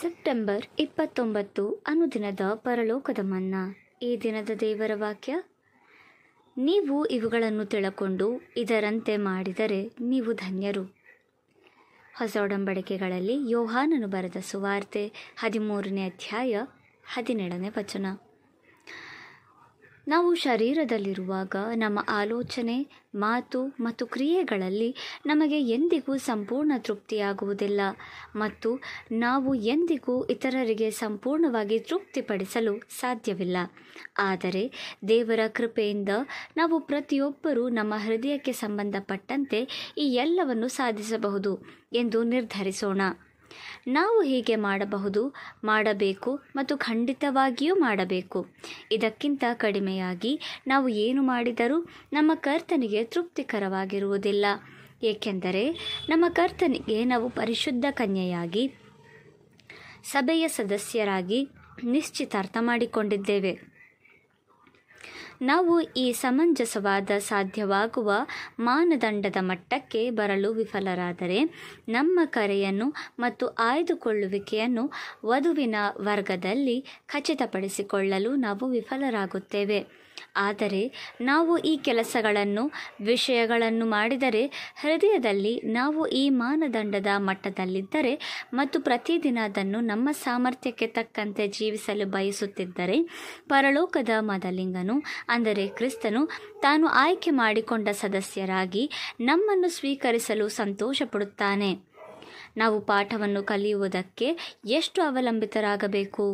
September ಇಪ್ಪತ್ತೊಂಬತ್ತು ಅನುದಿನದ ಪರಲೋಕದ ಮನ್ನಾ ಈ ದಿನದ ದೇವರ ವಾಕ್ಯ ನೀವು ಇವುಗಳನ್ನು ತಿಳಕೊಂಡು ಇದರಂತೆ ಮಾಡಿದರೆ ನೀವು ಧನ್ಯರು ಹೊಸ ಒಡಂಬಡಿಕೆಗಳಲ್ಲಿ ಯೋಹಾನನು ಬರೆದ ಸುವಾರ್ತೆ ಹದಿಮೂರನೇ ಅಧ್ಯಾಯ ಹದಿನೇಳನೇ ವಚನ ನಾವು ಶರೀರದಲ್ಲಿರುವಾಗ ನಮ್ಮ ಆಲೋಚನೆ ಮಾತು ಮತ್ತು ಕ್ರಿಯೆಗಳಲ್ಲಿ ನಮಗೆ ಎಂದಿಗೂ ಸಂಪೂರ್ಣ ತೃಪ್ತಿಯಾಗುವುದಿಲ್ಲ ಮತ್ತು ನಾವು ಎಂದಿಗೂ ಇತರರಿಗೆ ಸಂಪೂರ್ಣವಾಗಿ ತೃಪ್ತಿಪಡಿಸಲು ಸಾಧ್ಯವಿಲ್ಲ ಆದರೆ ದೇವರ ಕೃಪೆಯಿಂದ ನಾವು ಪ್ರತಿಯೊಬ್ಬರೂ ನಮ್ಮ ಹೃದಯಕ್ಕೆ ಸಂಬಂಧಪಟ್ಟಂತೆ ಈ ಎಲ್ಲವನ್ನು ಸಾಧಿಸಬಹುದು ಎಂದು ನಿರ್ಧರಿಸೋಣ ನಾವು ಹೀಗೆ ಮಾಡಬಹುದು ಮಾಡಬೇಕು ಮತ್ತು ಖಂಡಿತವಾಗಿಯೂ ಮಾಡಬೇಕು ಇದಕ್ಕಿಂತ ಕಡಿಮೆಯಾಗಿ ನಾವು ಏನು ಮಾಡಿದರೂ ನಮ್ಮ ಕರ್ತನಿಗೆ ತೃಪ್ತಿಕರವಾಗಿರುವುದಿಲ್ಲ ಏಕೆಂದರೆ ನಮ್ಮ ಕರ್ತನಿಗೆ ನಾವು ಪರಿಶುದ್ಧ ಕನ್ಯೆಯಾಗಿ ಸಭೆಯ ಸದಸ್ಯರಾಗಿ ನಿಶ್ಚಿತಾರ್ಥ ಮಾಡಿಕೊಂಡಿದ್ದೇವೆ ನಾವು ಈ ಸಮಂಜಸವಾದ ಸಾಧ್ಯವಾಗುವ ಮಾನದಂಡದ ಮಟ್ಟಕ್ಕೆ ಬರಲು ವಿಫಲರಾದರೆ ನಮ್ಮ ಕರೆಯನ್ನು ಮತ್ತು ಆಯ್ದುಕೊಳ್ಳುವಿಕೆಯನ್ನು ವಧುವಿನ ವರ್ಗದಲ್ಲಿ ಖಚಿತಪಡಿಸಿಕೊಳ್ಳಲು ನಾವು ವಿಫಲರಾಗುತ್ತೇವೆ ಆದರೆ ನಾವು ಈ ಕೆಲಸಗಳನ್ನು ವಿಷಯಗಳನ್ನು ಮಾಡಿದರೆ ಹೃದಯದಲ್ಲಿ ನಾವು ಈ ಮಾನದಂಡದ ಮಟ್ಟದಲ್ಲಿದ್ದರೆ ಮತ್ತು ಪ್ರತಿದಿನ ಅದನ್ನು ನಮ್ಮ ಸಾಮರ್ಥ್ಯಕ್ಕೆ ತಕ್ಕಂತೆ ಜೀವಿಸಲು ಬಯಸುತ್ತಿದ್ದರೆ ಪರಲೋಕದ ಮದಲಿಂಗನು ಅಂದರೆ ಕ್ರಿಸ್ತನು ತಾನು ಆಯ್ಕೆ ಮಾಡಿಕೊಂಡ ಸದಸ್ಯರಾಗಿ ನಮ್ಮನ್ನು ಸ್ವೀಕರಿಸಲು ಸಂತೋಷಪಡುತ್ತಾನೆ ನಾವು ಪಾಠವನ್ನು ಕಲಿಯುವುದಕ್ಕೆ ಎಷ್ಟು ಅವಲಂಬಿತರಾಗಬೇಕು